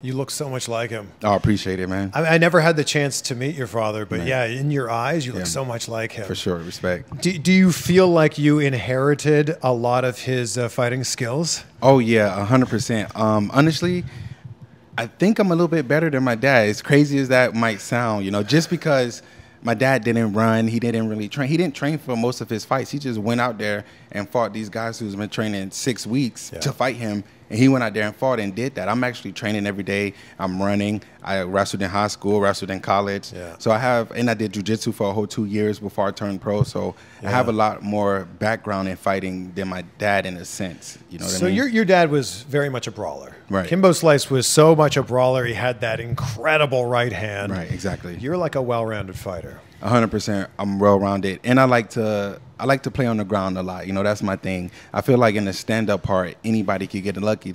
You look so much like him. Oh, I appreciate it, man. I, I, never had the chance to meet your father, but man. yeah, in your eyes, you yeah. look so much like him. For sure, respect. Do, do you feel like you inherited a lot of his uh, fighting skills? Oh, yeah, 100%. Um, honestly, I think I'm a little bit better than my dad. As crazy as that might sound, you know, just because – my dad didn't run. He didn't really train. He didn't train for most of his fights. He just went out there and fought these guys who's been training six weeks yeah. to fight him. And he went out there and fought and did that. I'm actually training every day. I'm running. I wrestled in high school, wrestled in college. Yeah. So I have, and I did jujitsu for a whole two years before I turned pro. So yeah. I have a lot more background in fighting than my dad in a sense. You know so I mean? your, your dad was very much a brawler. Right. Kimbo Slice was so much a brawler. He had that incredible right hand. Right, exactly. You're like a well rounded fighter hundred percent. I'm well rounded, and I like to I like to play on the ground a lot. You know, that's my thing. I feel like in the stand up part, anybody could get lucky.